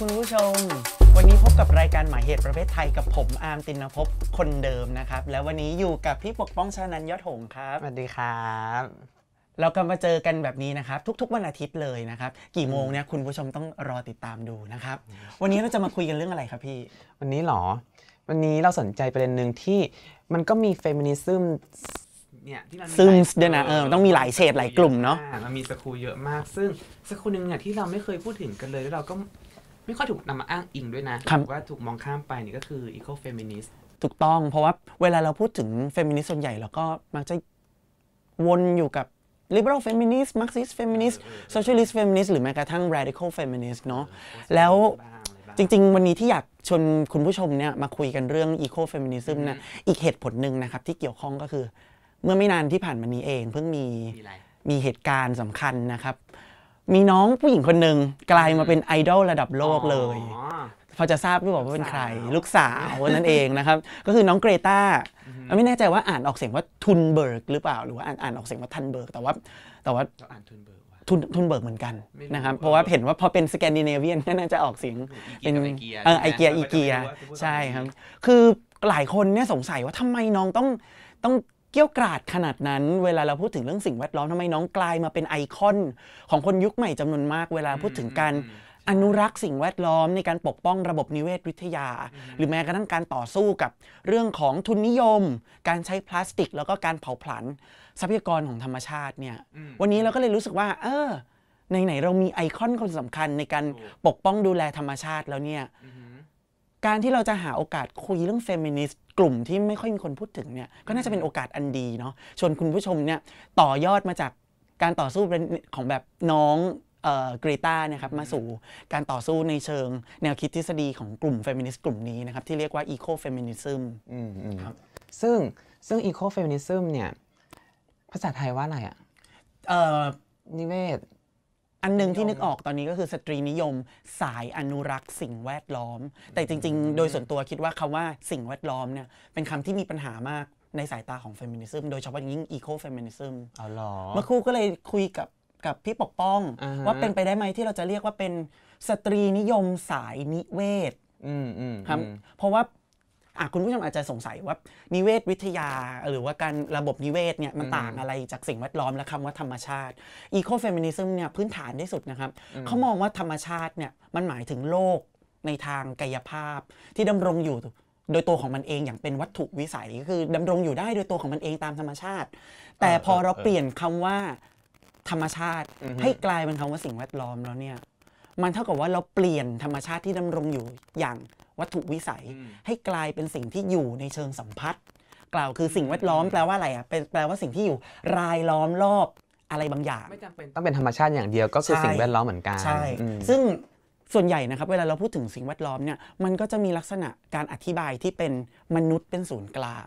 คุณผู้ชม วันนี้พบกับรายการหมายเหตุประเภทไทยกับผมอาร์มตินภพคนเดิมนะครับ แล้ววันนี้อยู่กับพี่ปกป้องชานันยอดหงครับ สวัสดีครับ เรากำมาเจอกันแบบนี้นะครับ ทุก ๆวันอาทิตย์เลยนะครับ กี่โมงเนี่ยคุณผู้ชมต้องรอติดตามดูนะครับ วันนี้เราจะมาคุยกันเรื่องอะไรครับพี่ วันนี้หรอ วันนี้เราสนใจประเด็นหนึ่งที่มันก็มีเฟมินิซึมเนี่ยที่เราซึ่งเดีนะเออต้องมีหลายเฉดหลายกลุ่มเนาะมันมีสกูเยอะมากซึ่งสกูหนึ่งเนี่ยที่เราไม่เคยพูดถึงกันเลยแล้วเราก็ไม่ค่อยถูกนำมาอ้างอิงด้วยนะคำว่าถูกมองข้ามไปนี่ก็คือ eco-feminist ถูกต้อง เพราะว่าเวลาเราพูดถึงเฟมินิสต์ส่วนใหญ่เราก็มักจะวนอยู่กับ liberal feminist marxist feminist socialist feminist หรือแม้กระทั่ง radical feminist เนาะแล้วจริงๆ วันนี้ที่อยากชวนคุณผู้ชมเนี่ยมาคุยกันเรื่อง eco feminism นะอีกเหตุผลหนึ่งนะครับที่เกี่ยวข้องก็คือ เมื่อไม่นานที่ผ่านมานี้เอง เพิ่งมีมีมีเหตุการณ์สำคัญนะครับมีน้องผู้หญิงคนหนึ่งกลายมาเป็นไอดอลระดับโลกเลย พอจะทราบรู้บอกว่าเป็นใคร ลูกสาวนั่นเองนะครับ ก็คือน้องเกรตาไม่แน่ใจว่าอ่านออกเสียงว่าทุนเบิร์กหรือเปล่า หรือว่าอ่านออกเสียงว่าทันเบิร์กแต่ว่า แต่ว่าอ่านทุนเบิร์กทุนทุนเบิร์กเหมือนกันนะครับเพราะว่าเห็นว่าพอเป็นสแกนดิเนเวียนก็น่าจะออกเสียงเป็นไอเกียอีเกียใช่ครับคือหลายคนเนี่ยสงสัยว่าทำไมน้องต้องต้องเกี่ยวกราดขนาดนั้นเวลาเราพูดถึงเรื่องสิ่งแวดล้อมทำไมน้องกลายมาเป็นไอคอนของคนยุคใหม่จำนวนมาก เวลาพูดถึงการอนุรักษ์สิ่งแวดล้อม ในการปกป้องระบบนิเวศวิทยา หรือแม้กระทั่งการต่อสู้กับ เรื่องของทุนนิยม การใช้พลาสติก แล้วก็การเผาผลาญทรัพยากรของธรรมชาติเนี่ยวันนี้เราก็เลยรู้สึกว่า เออในไหนเรามีไอคอนคนสำคัญ ในการปกป้องดูแลธรรมชาติแล้วเนี่ยการที่เราจะหาโอกาสคุยเรื่องเฟมินิสต์กลุ่มที่ไม่ค่อยมีคนพูดถึงเนี่ยก็น่าจะเป็นโอกาสอันดีเนาะ ชวนคุณผู้ชมเนี่ยต่อยอดมาจากการต่อสู้ของแบบน้องกรีตานะครับมาสู่การต่อสู้ในเชิงแนวคิดทฤษฎีของกลุ่มเฟมินิสต์กลุ่มนี้นะครับที่เรียกว่าอีโคเฟมินิซึมครับซึ่งซึ่งอีโคเฟมินิซึมเนี่ยภาษาไทยว่าอะไรอะนิเวศอันหนึ่งที่นึกออกตอนนี้ก็คือสตรีนิยมสายอนุรักษ์สิ่งแวดล้อม แต่จริงๆโดยส่วนตัวคิดว่าคำว่าสิ่งแวดล้อมเนี่ยเป็นคำที่มีปัญหามากในสายตาของเฟมินิซึมโดยเฉพาะยิ่งอีโคเฟมินิซึมอ๋อหรอ เมื่อครู่ก็เลยคุยกับกับพี่ปกป้องว่าเป็นไปได้ไหมที่เราจะเรียกว่าเป็นสตรีนิยมสายนิเวศครับเพราะว่าคุณผู้ชมอาจจะสงสัยว่านิเวศวิทยาหรือว่าการระบบนิเวศเนี่ยมันต่างอะไรจากสิ่งแวดล้อมและคำว่าธรรมชาติอีโคเฟมินิซึมเนี่ยพื้นฐานที่สุดนะครับเขามองว่าธรรมชาติเนี่ยมันหมายถึงโลกในทางกายภาพที่ดำรงอยู่โดยตัวของมันเองอย่างเป็นวัตถุวิสัยคือดำรงอยู่ได้โดยตัวของมันเองตามธรรมชาติ แต่พอเราเปลี่ยนคำว่าธรรมชาติ ให้กลายเป็นคำว่าสิ่งแวดล้อมแล้วเนี่ยมันเท่ากับว่าเราเปลี่ยนธรรมชาติที่ดำรงอยู่อย่างวัตถุวิสัยให้กลายเป็นสิ่งที่อยู่ในเชิงสัมพัทธ์กล่าวคือสิ่งแวดล้อมแปลว่าอะไรอ่ะแปลว่าสิ่งที่อยู่รายล้อมรอบอะไรบางอย่างไม่จำเป็นต้องเป็นธรรมชาติอย่างเดียว ก็คือสิ่งแวดล้อมเหมือนกัน ใช่ซึ่งส่วนใหญ่นะครับเวลาเราพูดถึงสิ่งแวดล้อมเนี่ยมันก็จะมีลักษณะการอธิบายที่เป็นมนุษย์เป็นศูนย์กลาง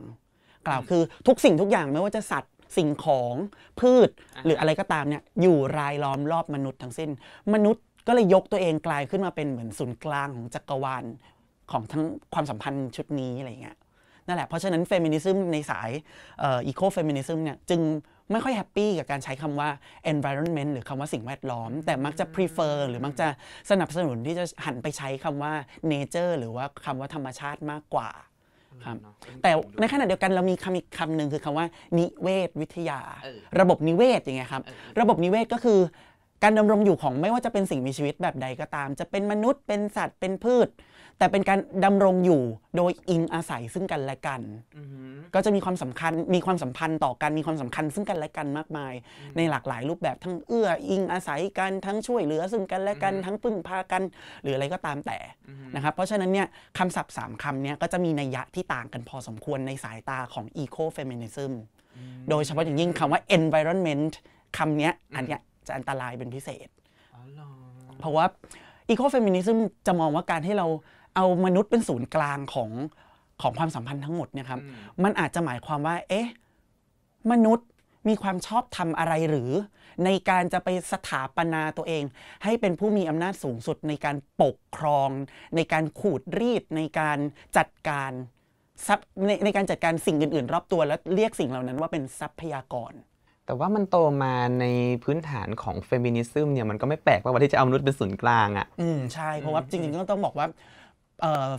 กล่าวคือทุกสิ่งทุกอย่างไม่ว่าจะสัตว์สิ่งของพืช หรืออะไรก็ตามเนี่ยอยู่รายล้อมรอบมนุษย์ทั้งสิ้น มนุษย์ก็เลยยกตัวเองกลายขึ้นมาเป็นเหมือนศูนย์กลางของจักรวาลของทั้งความสัมพันธ์ชุดนี้อะไรเงี้ยนั่นแหละ เพราะฉะนั้นเฟมินิซึมในสายอีโคเฟมินิซึมเนี่ยจึงไม่ค่อยแฮปปี้กับการใช้คำว่า environment หรือคำว่าสิ่งแวดล้อม แต่มักจะ prefer หรือมักจะสนับสนุนที่จะหันไปใช้คำว่า nature หรือว่าคำว่าธรรมชาติมากกว่าครับแต่ในขณะเดียวกันเรามีคำอีกคำหนึ่งคือคำว่า นิเวศวิทยา ระบบนิเวศอย่างไงครับระบบนิเวศก็คือการดำรงอยู่ของไม่ว่าจะเป็นสิ่งมีชีวิตแบบใดก็ตาม จะเป็นมนุษย์เป็นสัตว์เป็นพืชแต่เป็นการดำรงอยู่โดยอิงอาศัยซึ่งกันและกัน ก็จะมีความสำคัญมีความสัมพันธ์ต่อกันมีความสำคัญซึ่งกันและกันมากมาย ในหลากหลายรูปแบบทั้งเอื้ออิงอาศัยกันทั้งช่วยเหลือซึ่งกันและกันทั้งพึ่งพากันหรืออะไรก็ตามแต่นะครับเพราะฉะนั้นเนี่ยคำศัพท์สามคำเนี่ยก็จะมีนัยยะที่ต่างกันพอสมควรในสายตาของ Ecofeminism โดยเฉพาะอย่างยิ่งคำว่า environment คำนี้อันเนี้ยจะอันตรายเป็นพิเศษ เพราะว่าอีโคเฟมินิซึมจะมองว่าการให้เราเอามนุษย์เป็นศูนย์กลางของของความสัมพันธ์ทั้งหมดเนี่ยครับ มันอาจจะหมายความว่า เอ๊ะ มนุษย์มีความชอบทำอะไรหรือในการจะไปสถาปนาตัวเอง ให้เป็นผู้มีอำนาจสูงสุดในการปกครอง ในการขูดรีดในการจัดการัในในการจัดการสิ่งอื่น ๆ รอบตัวแล้วเรียกสิ่งเหล่านั้นว่าเป็นทรัพยากร แต่ว่ามันโตมาในพื้นฐานของเฟมินิซึมเนี่ยมันก็ไม่แปลกว่าที่จะเอามนุษย์เป็นศูนย์กลางอ่ะอืมใช่เพราะว่าจริงๆก็ต้องบอกว่า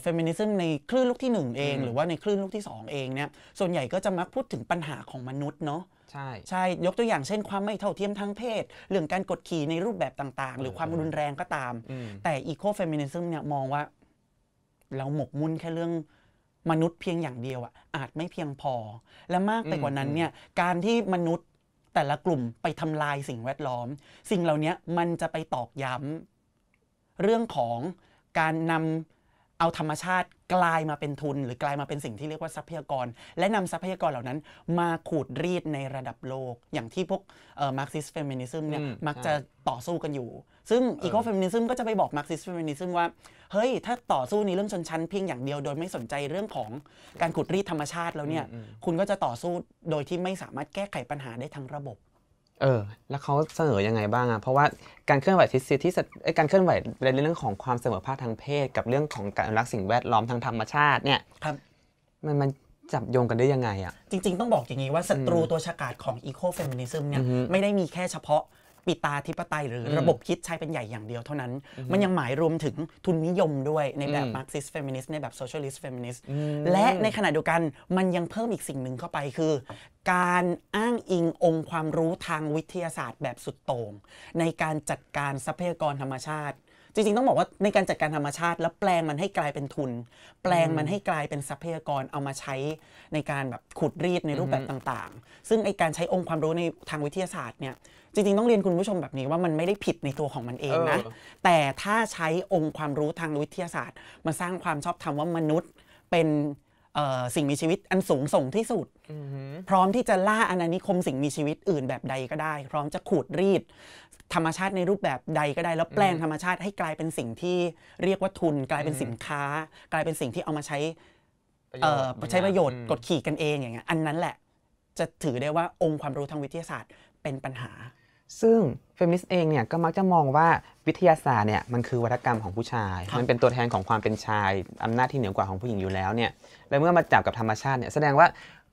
เฟมินิซึมในคลื่นลูกที่ 1 เองหรือว่าในคลื่นลูกที่ 2 เองเนี่ยส่วนใหญ่ก็จะมักพูดถึงปัญหาของมนุษย์เนาะใช่ ใช่ ยกตัวอย่างเช่นความไม่เท่าเทียมทางเพศ เรื่องการกดขี่ในรูปแบบต่าง ๆ หรือความรุนแรงก็ตาม แต่อีโคเฟมินิซึมเนี่ยมองว่า เราหมกมุ่นแค่เรื่องมนุษย์เพียงอย่างเดียวอะอาจไม่เพียงพอ และมากไปกว่านั้นเนี่ยการที่มนุษย์แต่ละกลุ่มไปทำลายสิ่งแวดล้อม สิ่งเหล่านี้มันจะไปตอกย้ำเรื่องของการนำเอาธรรมชาติกลายมาเป็นทุน หรือกลายมาเป็นสิ่งที่เรียกว่าทรัพยากร และนำทรัพยากรเหล่านั้น มาขูดรีดในระดับโลก อย่างที่พวกมาร์กซิสเฟมินิซึมเนี่ยมักจะต่อสู้กันอยู่ ซึ่งอีโคเฟมินิซึมก็จะไปบอกมาร์กซิสเฟมินิซึมว่าเฮ้ย ถ้าต่อสู้ในเรื่องชนชั้นเพียงอย่างเดียวโดยไม่สนใจเรื่องของการขูดรีดธรรมชาติแล้วเนี่ยคุณก็จะต่อสู้โดยที่ไม่สามารถแก้ไขปัญหาได้ทั้งระบบเออ แล้วเขาเสนอยังไงบ้างอะเพราะว่าการเคลื่อนไหวทฤษฎีที่การเคลื่อนไหวในเรื่องของความเสมอภาคทางเพศกับเรื่องของการอนุรักษ์สิ่งแวดล้อมทางธรรมชาติเนี่ยครับมันมันจับโยงกันได้ยังไงอะจริง ๆต้องบอกอย่างนี้ว่าศัตรูตัวฉกาจของอีโคเฟมินิซึมเนี่ยไม่ได้มีแค่เฉพาะปิตาธิปไตยหรือระบบคิดใช้เป็นใหญ่อย่างเดียวเท่านั้น มันยังหมายรวมถึงทุนนิยมด้วยในแบบมาร์กซิสเฟมินิสต์ในแบบโซเชียลิสต์เฟมินิสต์ และในขณะเดียวกันมันยังเพิ่มอีกสิ่งหนึ่งเข้าไปคือ การอ้างอิงองค์ความรู้ทางวิทยาศาสตร์แบบสุดโต่งในการจัดการทรัพยากรธรรมชาติ จริงๆต้องบอกว่าในการจัดการธรรมชาติ แล้วแปลงมันให้กลายเป็นทุน แปลงมันให้กลายเป็นทรัพยากรเอามาใช้ ในการแบบขุดรีดในรูปแบบต่างๆ ซึ่งไอการใช้องค์ความรู้ในทางวิทยาศาสตร์เนี่ยจริงๆต้องเรียนคุณผู้ชมแบบนี้ว่ามันไม่ได้ผิดในตัวของมันเองนะแต่ถ้าใช้องค์ความรู้ทางวิทยาศาสตร์ มาสร้างความชอบธรรมว่ามนุษย์เป็นสิ่งมีชีวิตอันสูงส่งที่สุดพร้อมที่จะล่าอาณานิคมสิ่งมีชีวิตอื่นแบบใดก็ได้ พร้อมจะขูดรีด ธรรมชาติในรูปแบบใดก็ได้ แล้วแปลงธรรมชาติให้กลายเป็นสิ่งที่เรียกว่าทุน กลายเป็นสินค้า กลายเป็นสิ่งที่เอามาใช้ใช้ประโยชน์กดขี่กันเองอย่างเงี้ยอันนั้นแหละจะถือได้ว่าองค์ความรู้ทางวิทยาศาสตร์ เป็นปัญหาซึ่งเฟมินิสต์เองเนี่ยก็มักจะมองว่าวิทยาศาสตร์เนี่ยมันคือวัฒกรรมของผู้ชายมันเป็นตัวแทนของความเป็นชายอำนาจที่เหนือกว่าของผู้หญิงอยู่แล้วเนี่ยและเมื่อมาจับกับธรรมชาติเนี่ยแสดงว่า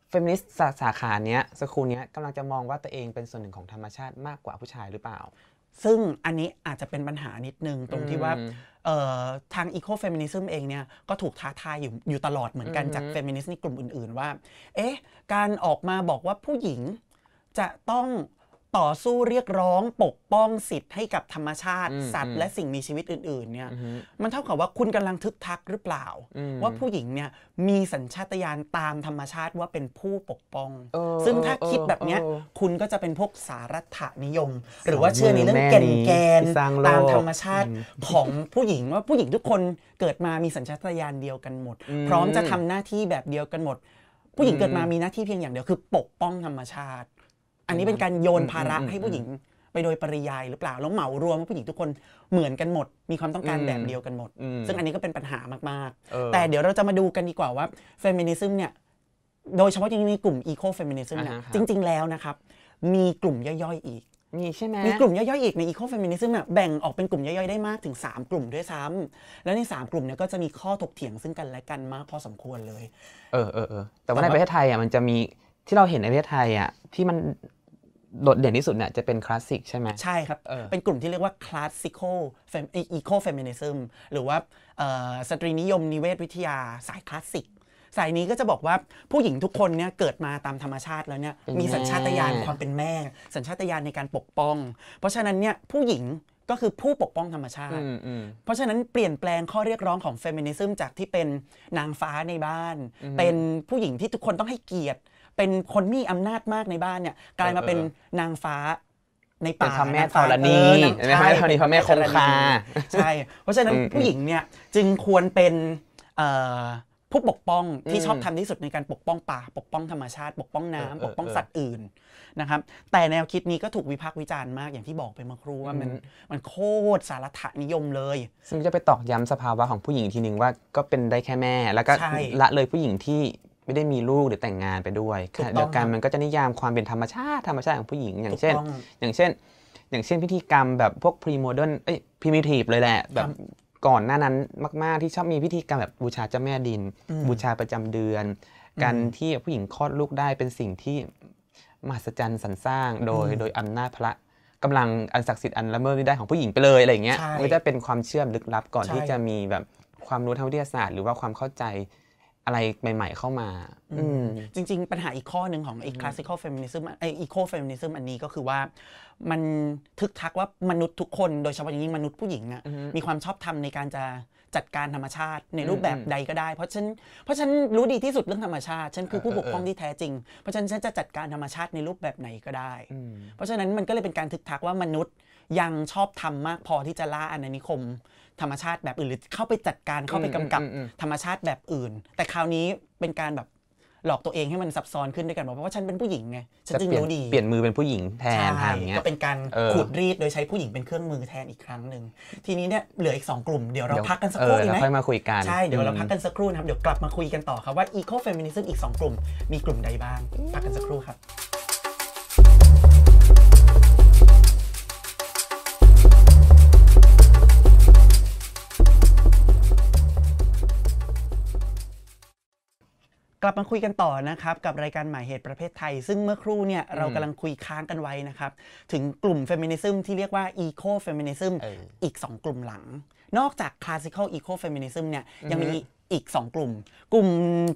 เฟมินิสต์สาขาเนี้ยสกูลเนี้ยกำลังจะมองว่า ตัวเองเป็นส่วนหนึ่งของธรรมชาติมากกว่าผู้ชายหรือเปล่าซึ่งอันนี้อาจจะเป็นปัญหานิดนึงตรงที่ว่าทางอีโคเฟมินิซึมเองเนี่ยก็ถูกท้าทายอยู่อยู่ตลอดเหมือนกันจากเฟมินิสต์ในกลุ่มอื่นๆว่าเอ๊ะการออกมาบอกว่าผู้หญิงจะต้องต่อสู้เรียกร้องปกป้องสิทธิ์ให้กับธรรมชาติสัตว์และสิ่งมีชีวิตอื่นๆเนี่ยมันเท่ากับว่าคุณกำลังทึกทักหรือเปล่า ว่าผู้หญิงเนี่ยมีสัญชาตญาณตามธรรมชาติว่าเป็นผู้ปกป้อง ซึ่งถ้าคิดแบบเนี้ยคุณก็จะเป็นพวกสารัฐนิยม หรือว่าเชื่อในเรื่องแก่นแกนตามธรรมชาติของผู้หญิงว่าผู้หญิงทุกคนเกิดมามีสัญชาตญาณเดียวกันหมดพร้อมจะทำหน้าที่แบบเดียวกันหมด ผู้หญิงเกิดมามีหน้าที่เพียงอย่างเดียวคือ ปกป้องธรรมชาติอันนี้เป็นการโยนภาระให้ผู้หญิงไปโดยปริยายหรือเปล่า แล้วเหมารวมว่าผู้หญิงทุกคนเหมือนกันหมด มีความต้องการแบบเดียวกันหมด ซึ่งอันนี้ก็เป็นปัญหามากๆ แต่เดี๋ยวเราจะมาดูกันดีกว่าว่าเฟมินิซึมเนี่ย โดยเฉพาะจริงมในกลุ่มอีโคเฟมินิซึมนะจริงๆแล้วนะครับ มีกลุ่มย่อยๆอีก มีใช่ไหม มีกลุ่มย่อยๆอีกในอีโคเฟมินิซึมอ่ะแบ่งออกเป็นกลุ่มย่อยๆได้มากถึง3กลุ่มด้วยซ้ำ แล้วใน3กลุ่มเนี่ยก็จะมีข้อถกเถียงซึ่งกันและกันมากพอสมควรเลย เออเออเออ แต่ว่าในประเทศไทยอ่ะมันจะมีที่เราเห็นในประเทศไทยอ่ะที่มันโดดเด่นที่สุดเนี่ยจะเป็นคลาสสิกใช่ไหมใช่ครับเเป็นกลุ่มที่เรียกว่าคลาสสิคอลอีโคเฟมินิซึมหรือว่าสตรีนิยมนิเวศวิทยา สายคลาสสิกสายนี้ก็จะบอกว่าผู้หญิงทุกคนเนี่ยเกิดมาตามธรรมชาติแล้วเนี่ยมีสัญชาตญาณความเป็นแม่ สัญชาตญาณในการปกป้อง เพราะฉะนั้นเนี่ยผู้หญิงก็คือผู้ปกป้องธรรมชาติ เพราะฉะนั้นเปลี่ยนแปลงข้อเรียกร้องของเฟมินิซึมจากที่เป็นนางฟ้าในบ้าน เป็นผู้หญิงที่ทุกคนต้องให้เกียรติเป็นคนมีอำนาจมากในบ้านเนี่ยกลายมาเป็นนางฟ้าในป่าพรแม่ธรณีชรไหม่ธรณีพระแม่คงคาใช่เพราะฉะนั้นผู้หญิงเนี่ยจึงควรเป็นผู้ปกป้องที่ชอบทำที่สุดในการปกป้องป่าปกป้องธรรมชาติ ปกป้องน้ำปกป้องสัตว์อื่นนะครับ แต่แนวคิดนี้ก็ถูกวิพากษ์วิจารณ์มากอย่างที่บอกไปเมื่อครู่ว่ามันมันโคตรสารถนิยมเลย ซึ่งจะไปตอกย้ำสภาวะของผู้หญิงทีนึงว่าก็เป็นได้แค่แม่แล้วก็ละเลยผู้หญิงที่ไม่ได้มีลูกหรือแต่งงานไปด้วย เดียวกันมันก็จะนิยามความเป็นธรรมชาติธรรมชาติของผู้หญิงอย่างเช่น อย่างเช่น อย่างเช่นพิธีกรรมแบบพวกพรีโมเดิร์นเอ้ยพรีมิทีฟเลยแหละ แบบก่อนหน้านั้นมาก ๆ ที่ชอบมีพิธีกรรมแบบบูชาเจ้าแม่ดิน บูชาประจำเดือน การที่ผู้หญิงคลอดลูกได้เป็นสิ่งที่ มหัศจรรย์สรรสร้างโดย โดยอำนาจพระกำลังอันศักดิ์สิทธิ์อันละเมิดไม่ได้ของผู้หญิงไปเลยอะไรอย่างเงี้ยมันจะเป็นความเชื่อมลึกลับ ก่อนที่จะมีแบบความรู้ทางวิทยาศาสตร์หรือว่าความเข้าใจอะไรใหม่ ๆ เข้ามาอืจริง ๆ ปัญหาอีกข้อหนึ่งของไอ้ลาสสิคอลเฟมินิซึมไอ้โคเฟมินิซึมอันนี้ก็คือว่า มันทึกทักว่ามนุษย์ทุกคน โดยเฉพาะอย่างยิ่งมนุษย์ผู้หญิงอะมีความชอบธรรมในการจะจัดการธรรมชาติในรูปแบบใดก็ได้ เพราะฉันเพราะฉันรู้ดีที่สุดเรื่องธรรมชาติ ฉันคือผู้ปกครองที่แท้จริง เพราะฉันฉันจะจัดการธรรมชาติในรูปแบบไหนก็ได้เพราะฉะนั้นมันก็เลยเป็นการทึกทักว่ามนุษย์ยังชอบทำมากพอที่จะล่าอนานิคมธรรมชาติแบบอื่น หรือเข้าไปจัดการเข้าไปกำกับ ธรรมชาติแบบอื่น แต่คราวนี้เป็นการแบบหลอกตัวเองให้มันซับซ้อนขึ้นด้วยกันเพราะว่าฉันเป็นผู้หญิงไงฉันจึงรู้ดีเปลี่ยนมือเป็นผู้หญิงแทนทางเงี้ยก็เป็นการขุดรีดโดยใช้ผู้หญิงเป็นเครื่องมือแทนอีกครั้งหนึ่งทีนี้เนี่ยเหลืออีก 2กลุ่มเดี๋ยวเราพักกันสักครู่ดีไหมค่อยมาคุยกันใช่เดี๋ยวเราพักกันสักครู่นะครับเดี๋ยวกลับมาคุยกันต่อครับว่าอีโคเฟมินิซึมอีก2 กลุ่มมีกลุ่มใดบ้างพักกันสักครู่ครับกลับมาคุยกันต่อนะครับกับรายการหมายเหตุประเภทไทย ซึ่งเมื่อครู่เนี่ยเรากำลังคุยค้างกันไว้นะครับถึงกลุ่มเฟมินิซึมที่เรียกว่าอีโคเฟมินิซึมอีก 2 กลุ่มหลัง นอกจากคลาสสิคอลอีโคเฟมินิซึมเนี่ยยังมีอีก 2 กลุ่ม กลุ่ม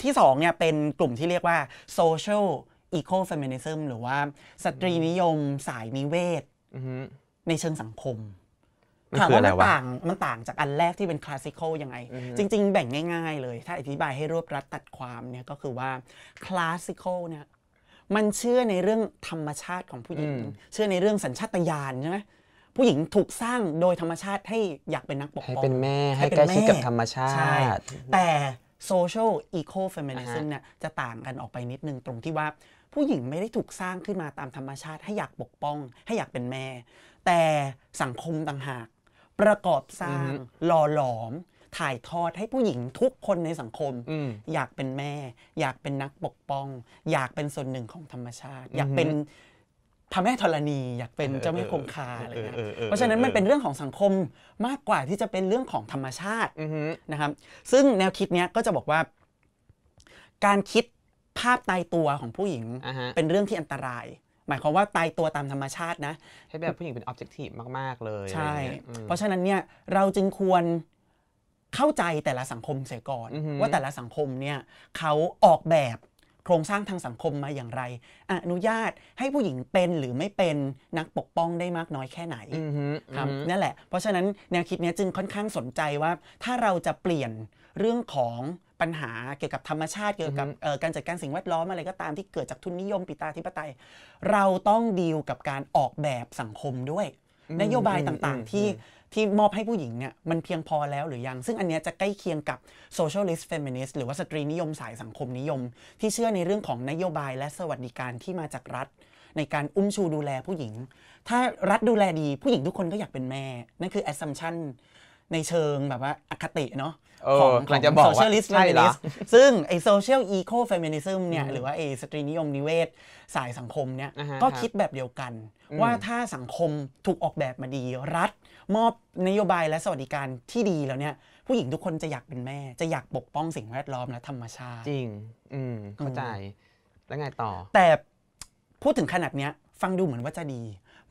ที่ 2เนี่ยเป็นกลุ่มที่เรียกว่าโซเชียลอีโคเฟมินิซึมหรือว่าสตรีนิยมสายนิเวศในเชิงสังคมถามว่ามันต่าง มันต่างจากอันแรกที่เป็นคลาสสิคอลยังไง จริงๆ แบ่งง่ายๆ เลย ถ้าอธิบายให้รวบรัดตัดความเนี่ยก็คือว่าคลาสสิคอลเนี่ย มันเชื่อในเรื่องธรรมชาติของผู้หญิง เชื่อในเรื่องสัญชาตญาณใช่ไหม ผู้หญิงถูกสร้างโดยธรรมชาติให้อยากเป็นนักปกป้องให้เป็นแม่ ให้ใกล้ชิดกับธรรมชาติ แต่โซเชียลอีโคเฟมินิซึมเนี่ยจะต่างกันออกไปนิดนึงตรงที่ว่า ผู้หญิงไม่ได้ถูกสร้างขึ้นมาตามธรรมชาติให้อยากปกป้อง ให้อยากเป็นแม่ แต่สังคมต่างหากประกอบสร้างหล่อหลอมถ่ายทอดให้ผู้หญิงทุกคนในสังคม อยากเป็นแม่ อยากเป็นนักปกป้อง อยากเป็นส่วนหนึ่งของธรรมชาติ อยากเป็นพระแม่ธรณี อยากเป็นเจ้าแม่คงคาอะไรเงี้ย เพราะฉะนั้นมันเป็นเรื่องของสังคมมากกว่าที่จะเป็นเรื่องของธรรมชาตินะครับ ซึ่งแนวคิดเนี้ยก็จะบอกว่า การคิดภาพตายตัวของผู้หญิง เป็นเรื่องที่อันตรายหมายความว่าตายตัวตามธรรมชาติ นะให้แบบผู้หญิงเป็นออบเจกตีฟมาก ๆ เลยใช่เพราะฉะนั้นเนี่ยเราจึงควรเข้าใจแต่ละสังคมเสียก่อน ว่าแต่ละสังคมเนี่ยเขาออกแบบโครงสร้างทางสังคมมาอย่างไร อนุญาตให้ผู้หญิงเป็นหรือไม่เป็นนักปกป้องได้มากน้อยแค่ไหนครับนั่นแหละ เพราะฉะนั้นแนวคิดนี้จึงค่อนข้างสนใจว่า ถ้าเราจะเปลี่ยนเรื่องของปัญหาเกี่ยวกับธรรมชาติเกี่ยวกับการจัดการสิ่งแวดล้อมอะไรก็ตามที่เกิดจากทุนนิยมปิตาธิปไตย เราต้องดีลกับการออกแบบสังคมด้วย นโยบายต่างๆที่ที่มอบให้ผู้หญิงเนี่ยมันเพียงพอแล้วหรือยัง ซึ่งอันเนี้ยจะใกล้เคียงกับโซเชียลิสต์เฟมินิสต์หรือว่าสตรีนิยมสายสังคมนิยม ที่เชื่อในเรื่องของนโยบายและสวัสดิการที่มาจากรัฐ ในการอุ้มชูดูแลผู้หญิง ถ้ารัฐดูแลดีผู้หญิงทุกคนก็อยากเป็นแม่นั่นคือแอสซัมชันในเชิงแบบว่าอคติเนาะของกลังจะบอกว่า socialist f e m i ซึ่งไอโซเชียลอีโคเฟมินิซึมเนี่ยหรือว่าไอสตรีนิยมนิเวศสายสังคมเนี่ย ก็คิดแบบเดียวกัน ว่าถ้าสังคมถูกออกแบบมาดีรัฐ มอบนโยบายและสวัสดิการที่ดีแล้วเนี่ย ผู้หญิงทุกคนจะอยากเป็นแม่จะอยากปกป้องสิ่งแวดล้อมและธรรมชาติ จริง อืม เข้าใจแล้วไงต่อ แต่พูดถึงขนาดเนี้ยฟังดูเหมือนว่าจะดี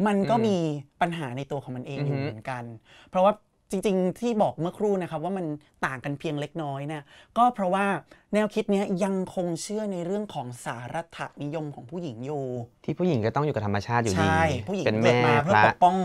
มันก็มีปัญหาในตัวของมันเองอยู่เหมือนกัน เพราะว่าจริงๆ ที่บอกเมื่อครู่นะครับว่ามันต่างกันเพียงเล็กน้อยเนี่ยก็เพราะว่าแนวคิดนี้ยังคงเชื่อในเรื่องของสารัฐนิยมของผู้หญิงอยู่ ที่ผู้หญิงก็ต้องอยู่กับธรรมชาติอยู่ดีผู้หญิงเกิดมาเพื่อปกป้อง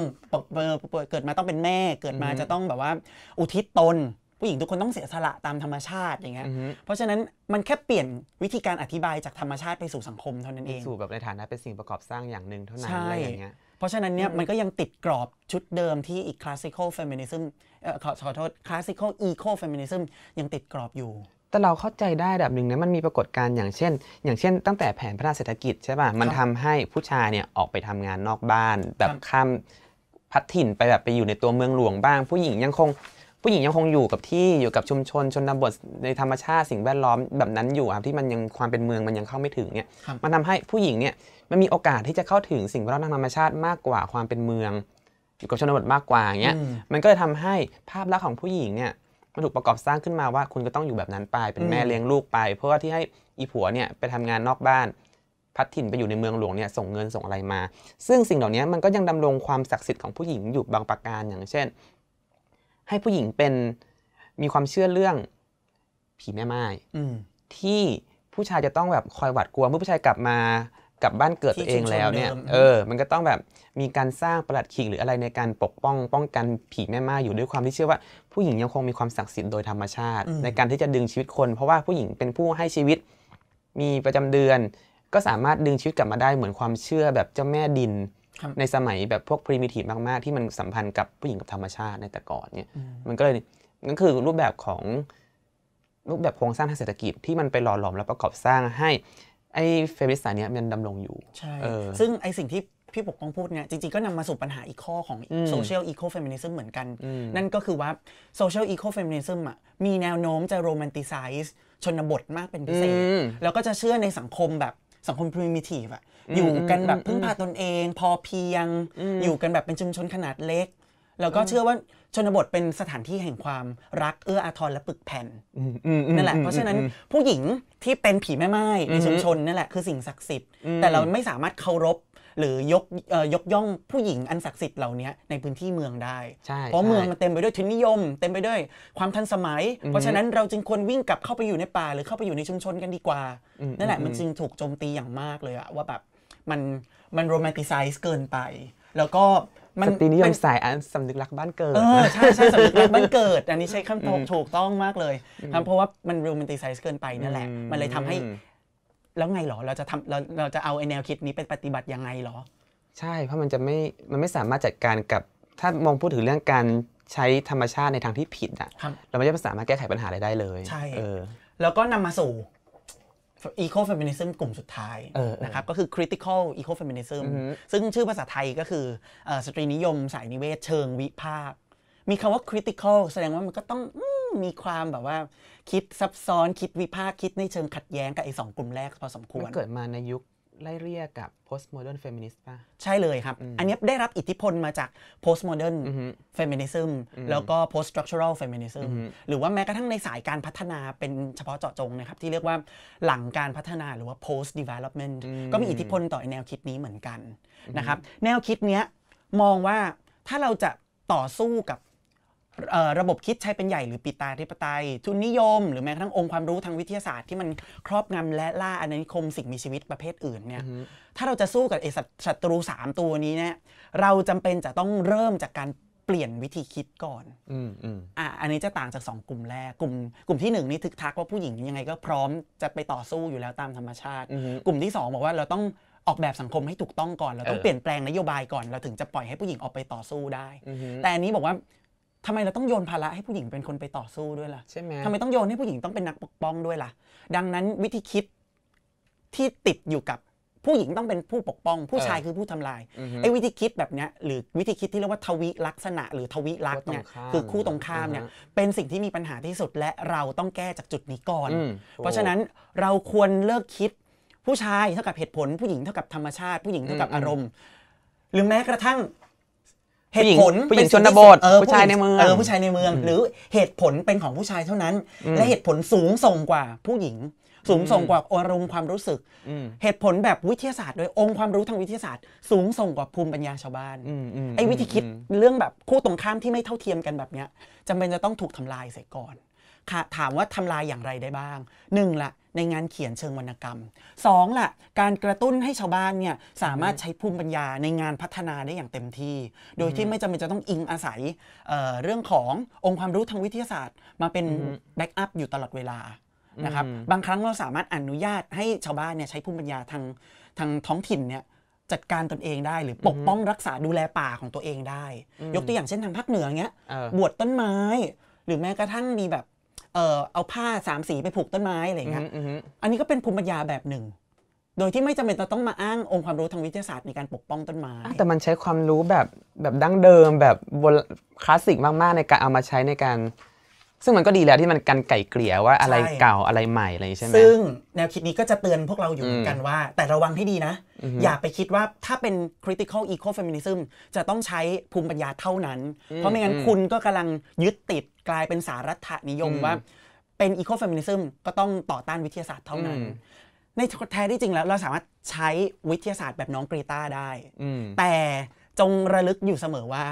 เกิดมาต้องเป็นแม่เกิดมาจะต้องแบบว่าอุทิศตน ผู้หญิงทุกคนต้องเสียสละตามธรรมชาติอย่างเงี้ยเพราะฉะนั้นมันแค่เปลี่ยนวิธีการอธิบายจากธรรมชาติไปสู่สังคมเท่านั้นเองสู่แบบในฐานะเป็นสิ่งประกอบสร้างอย่างหนึ่งเท่านั้นอะไรอย่างเงี้ยราะฉะนั้นเนี่ยมันก็ยังติดกรอบชุดเดิมที่อีกคลาสสิคอลเฟมินิซึมขอขอโทษคลาสสิคอลอีโคเฟมินิซึมยังติดกรอบอยู่ แต่เราเข้าใจได้แบบหนึ่งนะมันมีปรากฏการณ์อย่างเช่น อย่างเช่นตั้งแต่แผนพัฒนาเศรษฐกิจใช่ป่ะมันทำให้ผู้ชายเนี่ยออกไปทำงานนอกบ้าน แบบข้ามพัดถิ่นไปแบบไปอยู่ในตัวเมืองหลวงบ้างผู้หญิงยังคงผู้หญิงยังคงอยู่กับที่อยู่กับชุมชนชนบทในธรรมชาติสิ่งแวดล้อมแบบนั้นอยู่ครับที่มันยังความเป็นเมืองมันยังเข้าไม่ถึงเนี่ยมันทำให้ผู้หญิงเนี่ยมันมีโอกาสที่จะเข้าถึงสิ่งแวดล้อมทางธรรมชาติมากกว่าความเป็นเมือง อยู่กับชนบทมากกว่าเงี้ยมันก็เลยทาให้ภาพลักษณ์ของผู้หญิงเนี่ยมันถูกประกอบสร้างขึ้นมาว่าคุณก็ต้องอยู่แบบนั้นไปเป็นแม่เลี้ยงลูกไป เพราะว่าที่ให้อีผัวเนี่ยไปทำงานนอกบ้าน พัดถิ่นไปอยู่ในเมืองหลวงเนี่ยส่งเงินส่งอะไรมา ซึ่งสิ่งเหล่านี้มันก็ยังดำรงความศักดิ์สิทธิ์ของผู้หญิงอยู่บางประการอย่างเช่นให้ผู้หญิงเป็นมีความเชื่อเรื่องผีแม่ไม้ที่ผู้ชายจะต้องแบบคอยหวาดกลัวเมื่อผู้ชายกลับมากลับบ้านเกิดตัวเองแล้วเนี่ย เออ มันก็ต้องแบบมีการสร้างประหลัดขิงหรืออะไรในการปกป้องป้องกันผีแม่ไม้อยู่ด้วยความที่เชื่อว่า ผู้หญิงยังคงมีความศักดิ์สิทธิ์โดยธรรมชาติ ในการที่จะดึงชีวิตคน เพราะว่าผู้หญิงเป็นผู้ให้ชีวิตมีประจำเดือน ก็สามารถดึงชีวิตกลับมาได้เหมือนความเชื่อแบบเจ้าแม่ดินในสมัยแบบพวก primitive มาก ๆ ที่มันสัมพันธ์กับผู้หญิงกับธรรมชาติในแต่ก่อนเนี่ยมันก็เลย นั่นคือรูปแบบของ รูปแบบโครงสร้างทางเศรษฐกิจที่มันไปหล่อหลอมและประกอบสร้างให้ไอ้เฟมินิสต์เนี้ยมันดำรงอยู่ ใช่ ซึ่งไอ้สิ่งที่พี่ปกป้องพูดเนี่ยจริงๆก็นำมาสู่ปัญหาอีกข้อ ของโซเชียลอีโคเฟมินิซึมเหมือนกัน นั่นก็คือว่าโซเชียลอีโคเฟมินิซึมอ่ะมีแนวโน้มจะโรแมนติไซส์ชนบทมากเป็นพิเศษแล้วก็จะเชื่อในสังคมแบบสังคมพรีมิทีฟอะอยู่กันแบบพึ่งพาตนเอง พอเพียง อยู่กันแบบเป็นชุมชนขนาดเล็ก แล้วก็เชื่อว่าชนบทเป็นสถานที่แห่งความรักเอื้ออาทรและปึกแผ่นนั่นแหละ เพราะฉะนั้นผู้หญิงที่เป็นผีแม่ไม้ในชุมชนนั่นแหละคือสิ่งศักดิ์สิทธิ์ แต่เราไม่สามารถเคารพหรือยกยกย่องผู้หญิงอันศักดิ์สิทธิ์เหล่านี้ในพื้นที่เมืองได้ เพราะเมืองมันเต็มไปด้วยทุนนิยมเต็มไปด้วยความทันสมัย เพราะฉะนั้นเราจึงควรวิ่งกลับเข้าไปอยู่ในป่าหรือเข้าไปอยู่ในชุมชนกันดีกว่า นั่นแหละ มันจึงถูกโจมตีอย่างมากเลยอะว่าแบบมันมันโรแมนติไซส์เกินไป แล้วก็มันตีนิยมสายอันสำนึกรักบ้านเกิดใช่ใช่สำนึกรักบ้านเกิด อันนี้ใช้คำถูกต้องมากเลยครับเพราะว่ามันโรแมนติไซส์เกินไปนั่นแหละ มันเลยทำใหแล้วไงหรอ เราจะทำเรา เราจะเอาไอแนวคิดนี้ไปปฏิบัติยังไงหรอ ใช่ เพราะมันจะไม่ มันไม่สามารถจัดการกับ ถ้ามองพูดถึงเรื่องการใช้ธรรมชาติในทางที่ผิดอ่ะ เราไม่สามารถแก้ไขปัญหาอะไรได้เลยใช่เออ แล้วก็นำมาสู่ eco feminism กลุ่มสุดท้ายออนะครับ ก็คือ critical eco feminism ึืซึ่งชื่อภาษาไทยก็คือออสตรีนิยม สายนิเวศเชิงวิพากมีคำว่า critical แสดงว่ามันก็ต้องมีความแบบว่าคิดซับซ้อนคิดวิพากษ์คิดในเชิงขัดแย้งกับไอ้สองกลุ่มแรกพอสมควร มันเกิดมาในยุคไล่เรียกกับ postmodern feminist ป่ะ ใช่เลยครับ อันนี้ได้รับอิทธิพลมาจาก postmodern feminism แล้วก็ post structural feminism หรือว่าแม้กระทั่งในสายการพัฒนาเป็นเฉพาะเจาะจงนะครับ ที่เรียกว่าหลังการพัฒนาหรือว่า post development ก็มีอิทธิพลต่อแนวคิดนี้เหมือนกันนะครับแนวคิดเนี้ยมองว่าถ้าเราจะต่อสู้กับระบบคิดใช้เป็นใหญ่หรือปิตาธิปไตยทุนนิยม หรือแม้กระทั่งองค์ความรู้ทางวิทยาศาสตร์ที่มันครอบงำและล่าอาณานิคมสิ่งมีชีวิตประเภทอื่นเนี่ยถ้าเราจะสู้กับไอศัตรู 3 ตัวนี้เนี่ยเราจำเป็นจะต้องเริ่มจากการเปลี่ยนวิธีคิดก่อนอ่าอันนี้จะต่างจาก 2 กลุ่มแรก กลุ่มกลุ่มที่ 1 นี่ทึกทักว่าผู้หญิงยังไงก็พร้อมจะไปต่อสู้อยู่แล้วตามธรรมชาติ กลุ่มที่ 2 บอกว่าเราต้องออกแบบสังคมให้ถูกต้องก่อนเราต้องเปลี่ยนแปลงนโยบายก่อนเราถึงจะปล่อยให้ผู้หญิงออกไปต่อสู้ได้ แต่อันนี้บอกว่าทำไมเราต้องโยนภาระให้ผู้หญิงเป็นคนไปต่อสู้ด้วยล่ะใช่ไหมทำไมต้องโยนให้ผู้หญิงต้องเป็นนักปกป้องด้วยล่ะดังนั้นวิธีคิดที่ติดอยู่กับผู้หญิงต้องเป็นผู้ปกป้อง ผู้ชายคือผู้ทำลายไอ้วิธีคิดแบบเนี้ยหรือวิธีคิดที่เรียกว่าทวิลักษณะ หรือทวิลักษณ์เนี่ยคู่ตรงข้ามคือคู่ตรงข้ามเนี่ยเป็นสิ่งที่มีปัญหาที่สุด และเราต้องแก้จากจุดนี้ก่อน เพราะฉะนั้นเราควรเลิกคิดผู้ชายเท่ากับเหตุผล ผู้หญิงเท่ากับธรรมชาติผู้หญิงเท่ากับอารมณ์หรือแม้กระทั่งเหตุผลผู้หญิงชนบทผู้ชายในเมืองผู้ชายในเมือง หรือเหตุผลเป็นของผู้ชายเท่านั้น และเหตุผลสูงส่งกว่าผู้หญิง สูงส่งกว่าอารมณ์ความรู้สึก เหตุผลแบบวิทยาศาสตร์ โดยองค์ความรู้ทางวิทยาศาสตร์สูงส่งกว่าภูมิปัญญาชาวบ้านไอ้วิธีคิดเรื่องแบบคู่ตรงข้ามที่ไม่เท่าเทียมกันแบบเนี้ยจำเป็นจะต้องถูกทำลายเสียก่อนถามว่าทำลายอย่างไรได้บ้าง 1. ละในงานเขียนเชิงวรรณกรรม 2. ละ่ะ การกระตุ้นให้ชาวบ้านเนี่ยสามารถใช้ภูมิปัญญาในงานพัฒนาได้อย่างเต็มที่ โดยที่ไม่จำเป็นจะต้องอิงอาศัยเเรื่องขององค์ความรู้ทางวิทยาศาสตร์ มาเป็นแบ็กอัพอยู่ตลอดเวลานะครับบางครั้งเราสามารถอนุญาตให้ชาวบ้านเนี่ยใช้ภูมิปัญญาทางทางท้องถิ่นเนี่ยจัดการตนเองได้หรือปกป้องรักษาดูแลป่าของตัวเองได้ ยกตัวอย่างเช่นทางภาคเหนือเงี้ยบวชต้นไม้ หรือแม้กระทั่งมีแบบเออเอาผ้าสามสีไปผูกต้นไม้อะไรเงี้ย อันนี้ก็เป็นภูมิปัญญาแบบหนึ่ง โดยที่ไม่จำเป็นต้องมาอ้างองค์ความรู้ทางวิทยาศาสตร์ในการปกป้องต้นไม้ แต่มันใช้ความรู้แบบ แบบดั้งเดิม แบบบคลาสสิกมากๆในการเอามาใช้ในการซึ่งมันก็ดีแล้วที่มันกันไก่เกลี่ยว่าอะไรเก่า อะไรใหม่อะไรใช่ไหมซึ่ง แนวคิดนี้ก็จะเตือนพวกเราอยู่เหมือนกันว่า แต่ระวังให้ดีนะ อย่าไปคิดว่าถ้าเป็น critical ecofeminism จะต้องใช้ภูมิปัญญาเท่านั้น เพราะไม่งั้นคุณก็กำลังยึดติดกลายเป็นสารัฐนิยมว่า เป็น ecofeminism ก็ต้องต่อต้านวิทยาศาสตร์เท่านั้น ในแท้ที่จริงแล้ว เราสามารถใช้วิทยาศาสตร์แบบน้องกรีตาได้ แต่จงระลึกอยู่เสมอว่า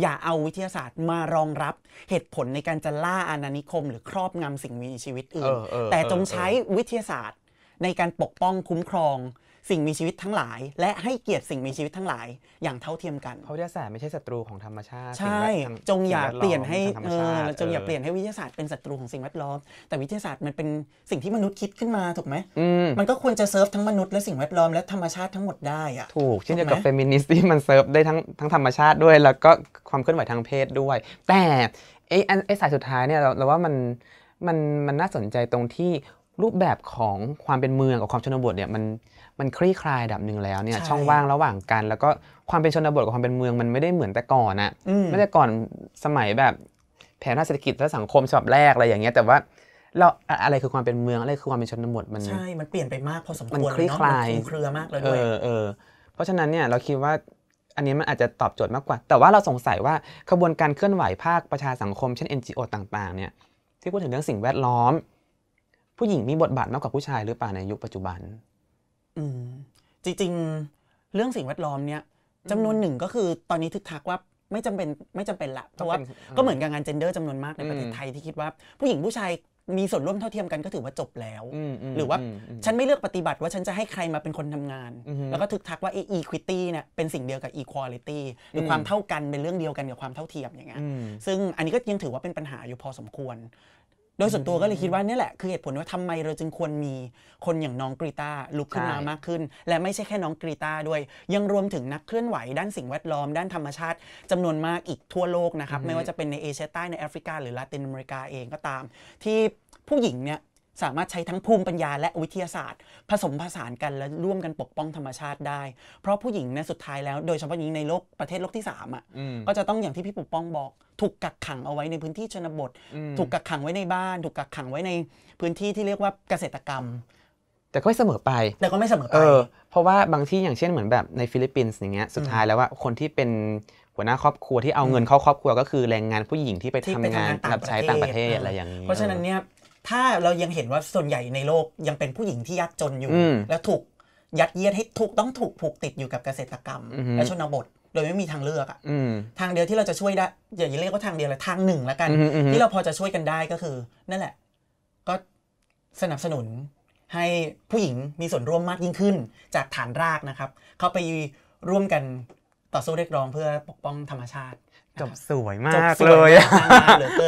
อย่าเอาวิทยาศาสตร์มารองรับเหตุผลในการจะล่าอาณานิคม หรือครอบงำสิ่งมีชีวิตอื่น แต่จงใช้วิทยาศาสตร์ในการปกป้องคุ้มครองสิ่ง มีชีวิตทั้งหลายและให้เกียรติสิ่งมีชีวิตทั้งหลาย อย่างเท่าเทียมกันเพราะวิทยาศาสตร์ไม่ใช่ศัตรูของธรรมชาติใช่จงอย่าเปลี่ยนให้เออจงอย่าเปลี่ยนให้วิทยาศาสตร์เป็นศัตรูของสิ่งแวดล้อม แต่วิทยาศาสตร์มันเป็นสิ่งที่มนุษย์คิดขึ้นมาถูกไหมมันก็ควรจะเซิร์ฟทั้งมนุษย์และสิ่งแวดล้อมและธรรมชาติทั้งหมดได้อะถูกเช่นเดียวกับเฟมินิสต์ที่มันเซิร์ฟได้ทั้งทั้งธรรมชาติด้วยแล้วก็ความเคลื่อนไหวทางเพศด้วย แต่ไอ้ไอ้สายสุดท้ายเนี่ยเราเราว่ามันมันมันน่าสนใจตรงที่รูปแบบของความเป็นเมืองกับความชนบทเนี่ยมันมันคลี่ คลายดับหนึ่งแล้วเนี่ยช่องว่างระหว่างกัน แล้วก็ความเป็นชนบทกับความเป็นเมืองมันไม่ได้เหมือนแต่ก่อนอะไม่ใช่ก่อนสมัยแบบแผนทางเศรษฐกิจและสังคมฉบับแรกอะไรอย่างเงี้ยแต่ว่าเราอะไรคือความเป็นเมืองอะไรคือความเป็นชนบทมันใช่มันเปลี่ยนไปมากพอสมควรมันคลี่คลายเครือมากเลยยเออเออเพราะฉะนั้นเนี่ยเราคิดว่าอันนี้มันอาจจะตอบโจทย์มากกว่า แต่ว่าเราสงสัยว่าขบวนการเคลื่อนไหวภาคประชาสังคม เช่น NGO ต่างๆเนี่ยที่พูดถึงเรื่องสิ่งแวดล้อม ผู้หญิงมีบทบาทมากกว่าผู้ชายหรือเปล่าในยุคปัจจุบันอจริงๆ เรื่องสิ่งแวดล้อมเนี่ยจำนวนหนึ่งก็คือตอนนี้ทึกทักว่าไม่จำเป็นไม่จำเป็นละเพราะว่าก็เหมือนกับงานเจนเดอร์จำนวนมากในประเทศไทยที่คิดว่า ผู้หญิงผู้ชายมีส่วนร่วมเท่าเทียมกันก็ถือว่าจบแล้ว หรือว่าฉันไม่เลือกปฏิบัติว่าฉันจะให้ใครมาเป็นคนทำงาน แล้วก็ทึกทักว่าอีควิตี้เนี่ยเป็นสิ่งเดียวกับอีควอ a l ตี้หรือความเท่ากันเป็นเรื่องเดียวกันกับความเท่าเทียมอย่างเงี้ยซึ่งอันนี้ก็ยังถือว่าเป็นปัญหาอยู่พอสมควรโดยส่วนตัวก็เลยคิดว่านี่แหละ คือเหตุผลว่าทำไมเราจึงควรมีคนอย่างน้องกรีตาลุกขึ้นมามากขึ้น และไม่ใช่แค่น้องกรีตาด้วย ยังรวมถึงนักเคลื่อนไหวด้านสิ่งแวดล้อมด้านธรรมชาติจำนวนมากอีกทั่วโลกนะครับ ไม่ว่าจะเป็นในเอเชียใต้ในแอฟริกา หรือลาตินอเมริกาเองก็ตาม ที่ผู้หญิงเนี่ยสามารถใช้ทั้งภูมิปัญญาและวิทยาศาสตร์ ผสมผสานกัน และร่วมกันปกป้องธรรมชาติได้ เพราะผู้หญิงนะสุดท้ายแล้วโดยเฉพาะยิ่งในโลกประเทศโลกที่3อ่ะก็จะต้องอย่างที่ พี่ปกป้องบอก ถูกกักขังเอาไว้ในพื้นที่ชนบท ถูกกักขังไว้ในบ้าน ถูกกักขังไว้ในพื้นที่ที่เรียกว่าเกษตรกรรม แต่ก็ไม่เสมอไปแต่ก็ไม่เสมอไปเออเพราะว่าบางที่อย่างเช่นเหมือนแบบ ในฟิลิปปินส์อย่างเงี้ยสุดท้ายแล้วว่าคนที่เป็นหัวหน้าครอบครัวที่เอาเงินเข้าครอบครัว ก็คือแรงงานผู้หญิงที่ไปทำงานรับใช้ต่างประเทศอะไรอย่างนี้เพราะฉะนั้นเนี่ยถ้าเรายังเห็นว่าส่วนใหญ่ในโลกยังเป็นผู้หญิงที่ยากจนอยู่ แล้วถูกยัดเยียดให้ถูกต้องถูกผูกติดอยู่กับเกษตรกรรม และชนบท โดยไม่มีทางเลือกอ่ะทางเดียวที่เราจะช่วยได้ อย่าเรียกว่าทางเดียวเลยทางหนึ่งแล้วกัน ที่เราพอจะช่วยกันได้ก็คือ นั่นแหละ ก็สนับสนุน ให้ผู้หญิงมีส่วนร่วมมากยิ่งขึ้นจากฐานรากนะครับ เข้าไปร่วมกันต่อสู้เรียกร้องเพื่อปกป้องธรรมชาติจบสวยมากเลย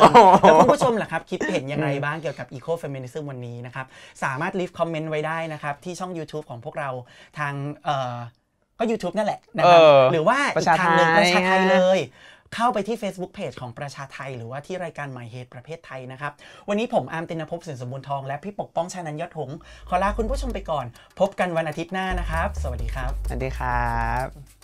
แล้วคุณผู้ชมล่ะครับคิดเห็นยังไงบ้างเกี่ยวกับ Eco Feminism วันนี้นะครับสามารถลิฟต์คอมเมนต์ไว้ได้นะครับ ที่ช่อง YouTube ของพวกเราทางก็ YouTube นั่นแหละนะครับหรือว่าทางหนึ่งประชาไทยเลย เข้าไปที่ Facebook Page ของประชาไทย หรือว่าที่รายการหมายเหตุประเภทไทยนะครับวันนี้ผมอาร์มตินภพสินสมบูรณ์ทอง และพี่ปกป้องชานันยอดหง ขอลาคุณผู้ชมไปก่อน พบกันวันอาทิตย์หน้านะครับ สวัสดีครับ สวัสดีครับ